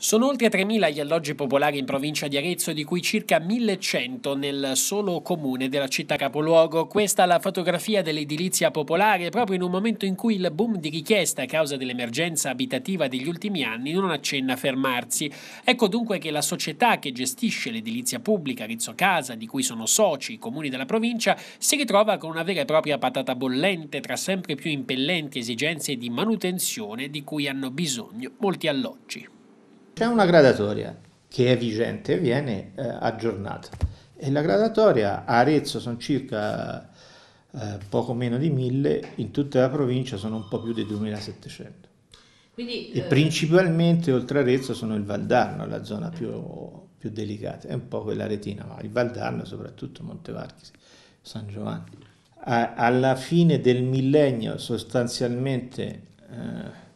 Sono oltre 3.000 gli alloggi popolari in provincia di Arezzo, di cui circa 1.100 nel solo comune della città capoluogo. Questa è la fotografia dell'edilizia popolare, proprio in un momento in cui il boom di richiesta a causa dell'emergenza abitativa degli ultimi anni non accenna a fermarsi. Ecco dunque che la società che gestisce l'edilizia pubblica Arezzo Casa, di cui sono soci i comuni della provincia, si ritrova con una vera e propria patata bollente tra sempre più impellenti esigenze di manutenzione di cui hanno bisogno molti alloggi. C'è una gradatoria che è vigente e viene eh, aggiornata. E la gradatoria a Arezzo sono circa eh, poco meno di 1000, in tutta la provincia sono un po' più di 2700. Quindi, e eh, principalmente oltre Arezzo sono il Valdarno, la zona più, più delicata, è un po' quella retina, ma il Valdarno soprattutto Montevarchi, San Giovanni. A, alla fine del millennio sostanzialmente eh,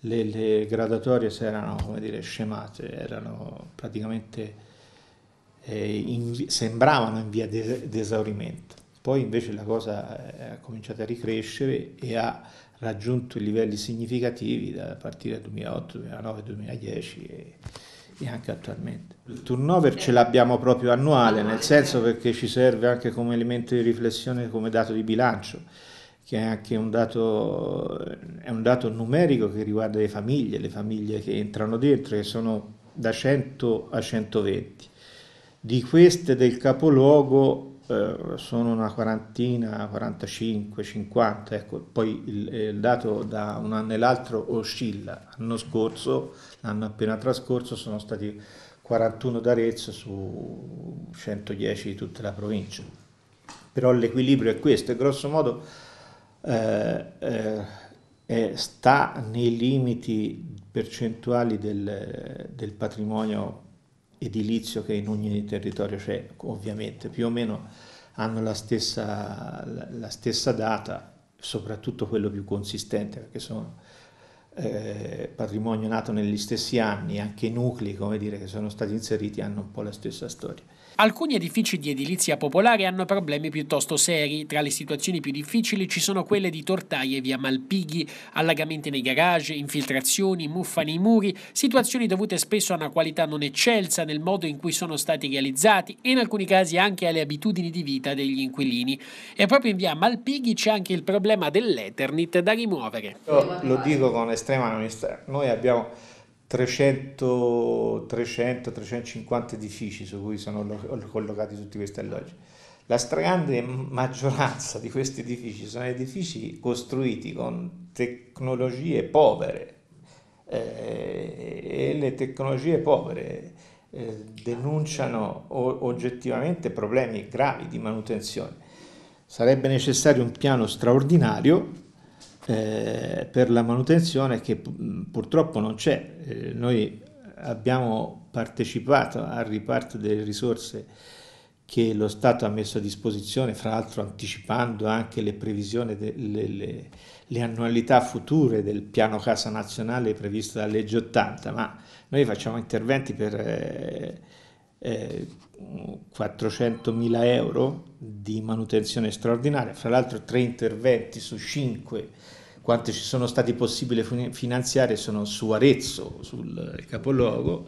le, le gradatorie si erano come dire, scemate, erano praticamente, eh, in, sembravano in via di esaurimento. Poi invece la cosa eh, ha cominciato a ricrescere e ha raggiunto livelli significativi da partire dal 2008, 2009, 2010 e, e, anche attualmente. Il turnover ce l'abbiamo proprio annuale, nel senso perché ci serve anche come elemento di riflessione, come dato di bilancio che è anche un dato, è un dato numerico che riguarda le famiglie, le famiglie che entrano dentro, che sono da 100 a 120. Di queste del capoluogo eh, sono una quarantina, 45, 50, ecco, poi il, eh, il dato da un anno all'altro oscilla. L'anno scorso, l'anno appena trascorso, sono stati 41 d'Arezzo su 110 di tutta la provincia. Però l'equilibrio è questo, e grosso modo eh, eh, eh, sta nei limiti percentuali del, del patrimonio edilizio che in ogni territorio c'è, ovviamente più o meno hanno la stessa, la stessa data, soprattutto quello più consistente, perché sono eh, patrimonio nato negli stessi anni, anche i nuclei, come dire, che sono stati inseriti hanno un po' la stessa storia. Alcuni edifici di edilizia popolare hanno problemi piuttosto seri. Tra le situazioni più difficili ci sono quelle di Tortaie via Malpighi, allagamenti nei garage, infiltrazioni, muffa nei muri, situazioni dovute spesso a una qualità non eccelsa nel modo in cui sono stati realizzati e in alcuni casi anche alle abitudini di vita degli inquilini. E proprio in via Malpighi c'è anche il problema dell'Eternit da rimuovere. Io lo dico con estrema onestà. Noi abbiamo 300-350 edifici su cui sono collocati tutti questi alloggi. La stragrande maggioranza di questi edifici sono edifici costruiti con tecnologie povere eh, e le tecnologie povere eh, denunciano o- oggettivamente problemi gravi di manutenzione. Sarebbe necessario un piano straordinario eh, per la manutenzione che purtroppo non c'è. Eh, noi abbiamo partecipato al riparto delle risorse che lo Stato ha messo a disposizione, fra l'altro anticipando anche le previsioni, delle, le, le, annualità future del piano casa nazionale previsto dalla legge 80, ma noi facciamo interventi per eh, eh, 400.000 euro di manutenzione straordinaria, fra l'altro tre interventi su cinque quante ci sono stati possibili finanziare sono su Arezzo, sul capoluogo,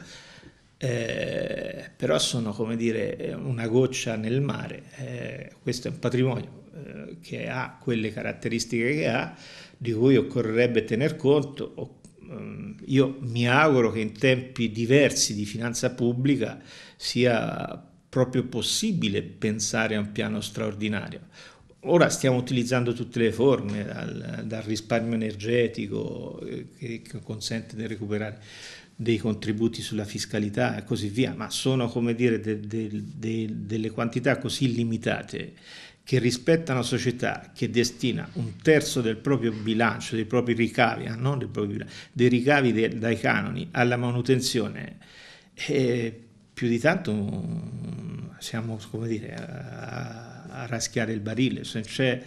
eh, però sono come dire una goccia nel mare, eh, questo è un patrimonio eh, che ha quelle caratteristiche che ha, di cui occorrerebbe tener conto. Mm, io mi auguro che in tempi diversi di finanza pubblica sia proprio possibile pensare a un piano straordinario Ora stiamo utilizzando tutte le forme, dal, dal risparmio energetico eh, che, che consente di recuperare dei contributi sulla fiscalità e così via, ma sono come dire de, de, de, delle quantità così limitate che rispetto a una società che destina un terzo del proprio bilancio, dei propri ricavi, ah, non del proprio bilancio, dei ricavi dai canoni alla manutenzione, e eh, più di tanto mm, siamo come dire, a, a raschiare il barile, se,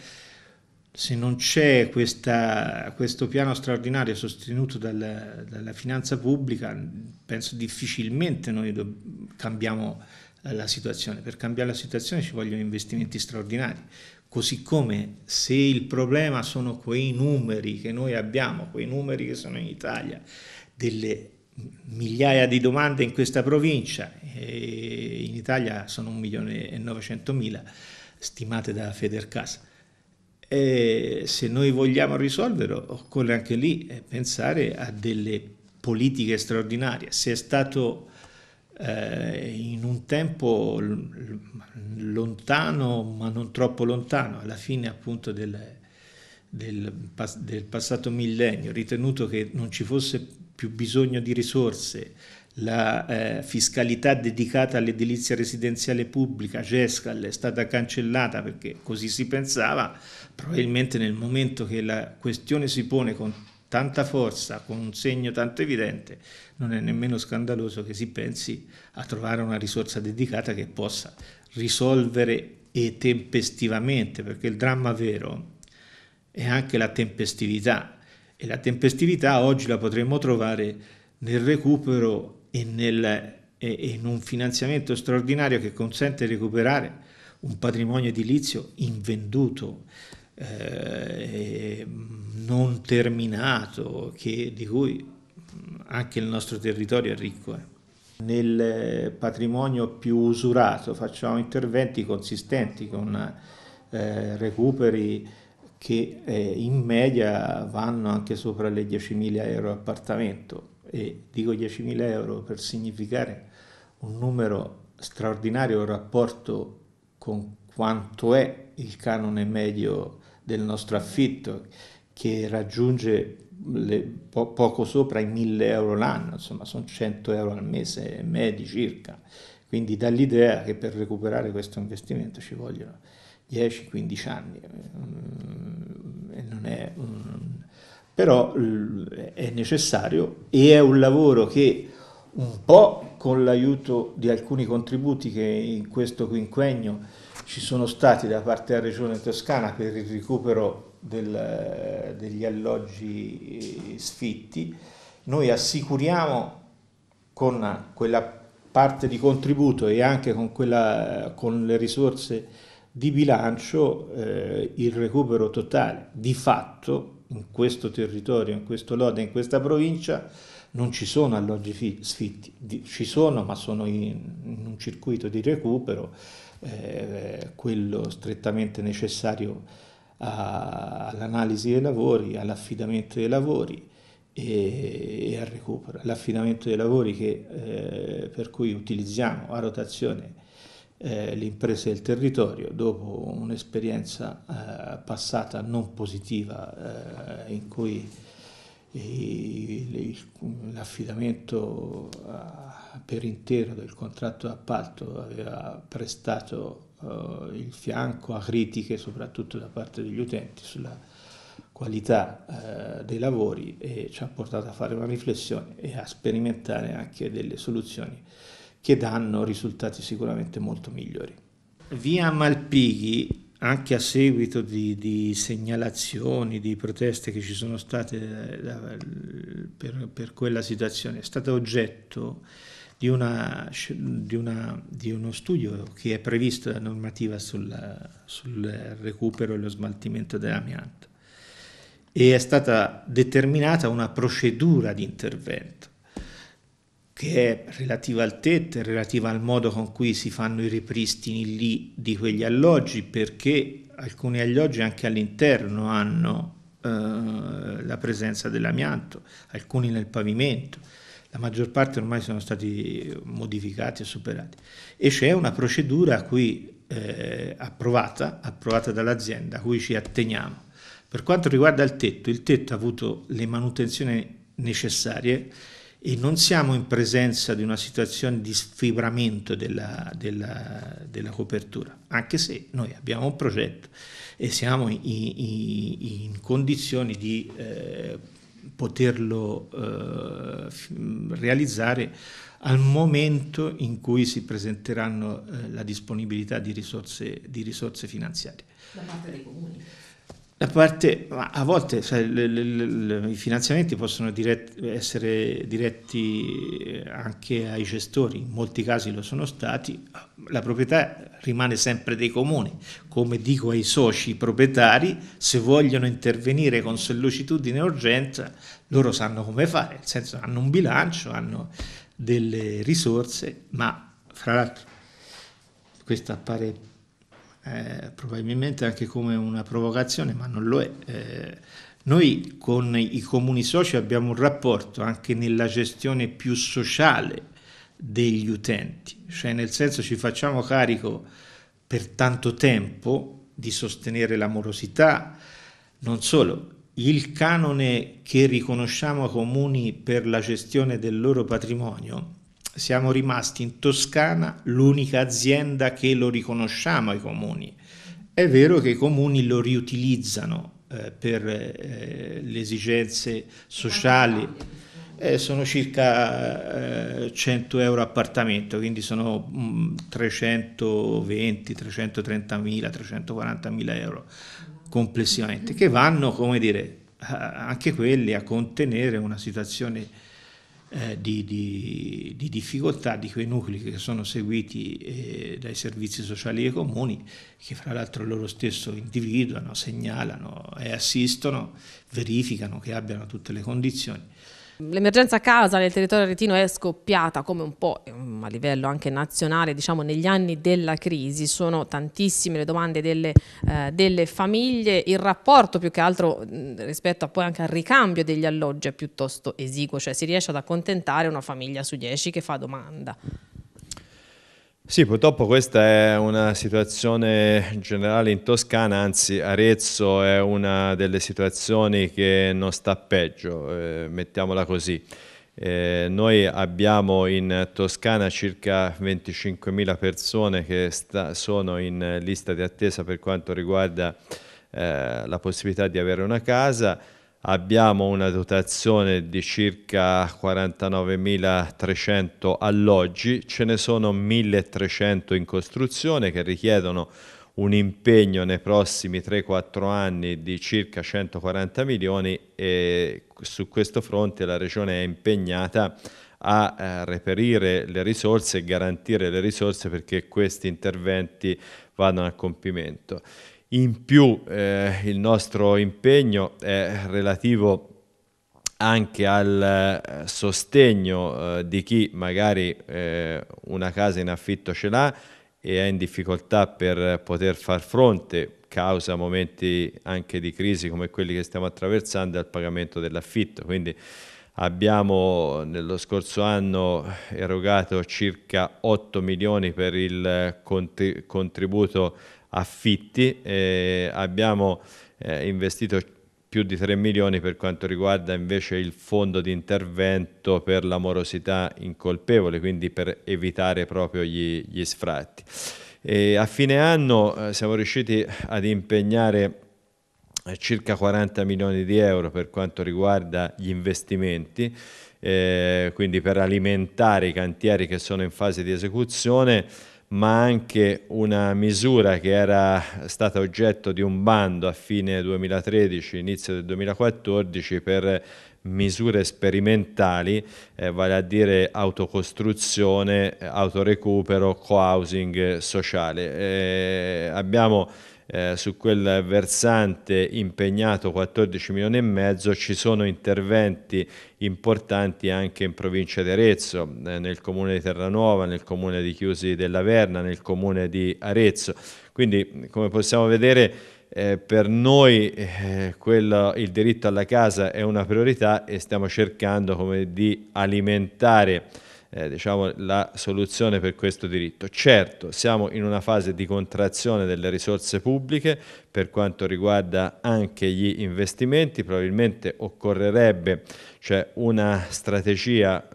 se non c'è questo piano straordinario sostenuto dal, dalla finanza pubblica, penso difficilmente noi do, cambiamo la situazione. Per cambiare la situazione ci vogliono investimenti straordinari. Così come se il problema sono quei numeri che noi abbiamo, quei numeri che sono in Italia, delle migliaia di domande in questa provincia, in Italia sono 1.900.000, stimate da Federcas. E se noi vogliamo risolverlo, occorre anche lì eh, pensare a delle politiche straordinarie. Se è stato eh, in un tempo lontano, ma non troppo lontano, alla fine appunto del, del, del passato millennio, ritenuto che non ci fosse più bisogno di risorse, la eh, fiscalità dedicata all'edilizia residenziale pubblica, GESCAL, è stata cancellata perché così si pensava, probabilmente nel momento che la questione si pone con tanta forza, con un segno tanto evidente, non è nemmeno scandaloso che si pensi a trovare una risorsa dedicata che possa risolvere e tempestivamente, perché il dramma vero è anche la tempestività e la tempestività oggi la potremmo trovare nel recupero e, nel, e, e in un finanziamento straordinario che consente di recuperare un patrimonio edilizio invenduto, eh, non terminato, che, di cui anche il nostro territorio è ricco. Eh. Nel patrimonio più usurato facciamo interventi consistenti con eh, recuperi che eh, in media vanno anche sopra le 10.000 euro appartamento e dico 10.000 euro per significare un numero straordinario in rapporto con quanto è il canone medio del nostro affitto che raggiunge le, po- poco sopra i 1000 euro l'anno, insomma sono 100 euro al mese medi circa. Quindi dall'idea che per recuperare questo investimento ci vogliono 10-15 anni mm, e non è un, però è necessario e è un lavoro che un po' con l'aiuto di alcuni contributi che in questo quinquennio ci sono stati da parte della Regione Toscana per il recupero del, degli alloggi eh, sfitti, noi assicuriamo con quella parte di contributo e anche con, quella, con le risorse di bilancio eh, il recupero totale. Di fatto in questo territorio, in questo lode, in questa provincia, non ci sono alloggi sfitti, ci sono ma sono in, in un circuito di recupero, eh, quello strettamente necessario a, all'analisi dei lavori, all'affidamento dei lavori e, e al recupero. L'affidamento dei lavori che, eh, per cui utilizziamo a rotazione eh, le imprese del territorio, dopo un'esperienza eh, passata non positiva eh, in cui l'affidamento eh, per intero del contratto d'appalto aveva prestato eh, il fianco a critiche soprattutto da parte degli utenti sulla qualità eh, dei lavori e ci ha portato a fare una riflessione e a sperimentare anche delle soluzioni che danno risultati sicuramente molto migliori. Via Malpighi, anche a seguito di, di segnalazioni, di proteste che ci sono state da, eh, da, per, per quella situazione, è stata oggetto una, di, una, di, uno studio che è previsto la normativa sul, sul recupero e lo smaltimento dell'amianto e è stata determinata una procedura di intervento che è relativa al tetto, è relativa al modo con cui si fanno i ripristini lì di quegli alloggi, perché alcuni alloggi anche all'interno hanno eh, la presenza dell'amianto, alcuni nel pavimento, la maggior parte ormai sono stati modificati e superati. E c'è una procedura qui eh, approvata, approvata dall'azienda, a cui ci atteniamo. Per quanto riguarda il tetto, il tetto ha avuto le manutenzioni necessarie e non siamo in presenza di una situazione di sfibramento della, della, della copertura, anche se noi abbiamo un progetto e siamo in, in, in condizioni di eh, poterlo eh, realizzare al momento in cui si presenteranno eh, la disponibilità di risorse, di risorse finanziarie. Da parte dei comuni la parte, a volte sai, le, le, le, i finanziamenti possono diretti, essere diretti eh, anche ai gestori, in molti casi lo sono stati, la proprietà rimane sempre dei comuni, come dico ai soci proprietari, se vogliono intervenire con sollecitudine e urgenza, loro sanno come fare, nel senso hanno un bilancio, hanno delle risorse, ma fra l'altro questo appare eh, probabilmente anche come una provocazione, ma non lo è. Eh, noi con i comuni soci abbiamo un rapporto anche nella gestione più sociale degli utenti, cioè nel senso ci facciamo carico per tanto tempo di sostenere l'amorosità, non solo, il canone che riconosciamo ai comuni per la gestione del loro patrimonio siamo rimasti in Toscana l'unica azienda che lo riconosciamo ai comuni. È vero che i comuni lo riutilizzano eh, per eh, le esigenze sociali, eh, sono circa 100 eh, euro appartamento, quindi sono 320, 330 mila, 340 mila euro complessivamente, che vanno, come dire, anche quelli a contenere una situazione eh, di, di, di, difficoltà di quei nuclei che sono seguiti eh, dai servizi sociali dei comuni, che fra l'altro loro stesso individuano, segnalano e assistono, verificano che abbiano tutte le condizioni. L'emergenza a casa nel territorio retino è scoppiata come un po' eh, a livello anche nazionale, diciamo negli anni della crisi, sono tantissime le domande delle, eh, delle famiglie, il rapporto più che altro rispetto a poi anche al ricambio degli alloggi è piuttosto esiguo, cioè si riesce ad accontentare una famiglia su dieci che fa domanda. Sì, purtroppo questa è una situazione generale in Toscana, anzi Arezzo è una delle situazioni che non sta peggio, eh, mettiamola così. Eh, noi abbiamo in Toscana circa 25.000 persone che sono in lista di attesa per quanto riguarda eh, la possibilità di avere una casa, abbiamo una dotazione di circa 49.300 alloggi, ce ne sono 1.300 in costruzione che richiedono un impegno nei prossimi 3-4 anni di circa 140 milioni e su questo fronte la Regione è impegnata a eh, reperire le risorse e garantire le risorse perché questi interventi vadano a compimento. In più eh, il nostro impegno è relativo anche al eh, sostegno eh, di chi magari eh, una casa in affitto ce l'ha e è in difficoltà per poter far fronte, causa momenti anche di crisi come quelli che stiamo attraversando, al pagamento dell'affitto. Quindi abbiamo nello scorso anno erogato circa 8 milioni per il eh, contributo affitti, eh, abbiamo eh, investito più di 3 milioni per quanto riguarda invece il fondo di intervento per la morosità incolpevole, quindi per evitare proprio gli, gli sfratti. E a fine anno eh, siamo riusciti ad impegnare eh, circa 40 milioni di euro per quanto riguarda gli investimenti, eh, quindi per alimentare i cantieri che sono in fase di esecuzione, ma anche una misura che era stata oggetto di un bando a fine 2013, inizio del 2014 per misure sperimentali, eh, vale a dire autocostruzione, autorecupero, co-housing sociale. Eh, abbiamo eh, su quel versante impegnato 14 milioni e mezzo ci sono interventi importanti anche in provincia di Arezzo, eh, nel comune di Terranuova, nel comune di Chiusi della Verna, nel comune di Arezzo. Quindi come possiamo vedere eh, per noi eh, quello, il diritto alla casa è una priorità e stiamo cercando come, di alimentare eh, diciamo, la soluzione per questo diritto. Certo, siamo in una fase di contrazione delle risorse pubbliche per quanto riguarda anche gli investimenti, probabilmente occorrerebbe cioè, una strategia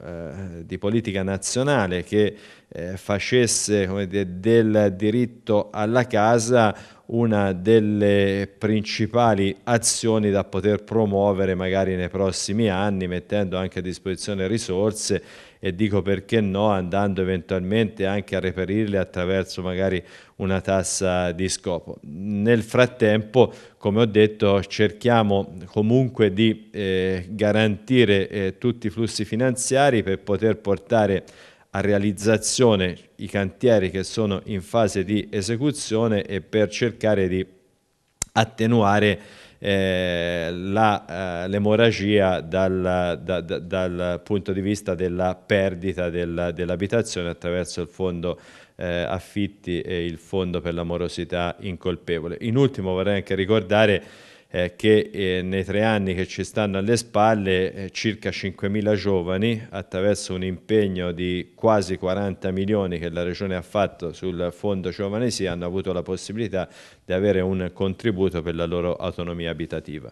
eh, di politica nazionale che eh, facesse dire, del diritto alla casa una delle principali azioni da poter promuovere magari nei prossimi anni, mettendo anche a disposizione risorse e dico perché no, andando eventualmente anche a reperirle attraverso magari una tassa di scopo. Nel frattempo, come ho detto, cerchiamo comunque di eh, garantire eh, tutti i flussi finanziari per poter portare a realizzazione i cantieri che sono in fase di esecuzione e per cercare di attenuare eh, eh l'emorragia eh, dal, da, da, dal, punto di vista della perdita del, dell'abitazione attraverso il fondo eh, affitti e il fondo per la morosità incolpevole. In ultimo vorrei anche ricordare eh, che eh, nei tre anni che ci stanno alle spalle eh, circa 5.000 giovani attraverso un impegno di quasi 40 milioni che la Regione ha fatto sul Fondo Giovane Sì hanno avuto la possibilità di avere un contributo per la loro autonomia abitativa.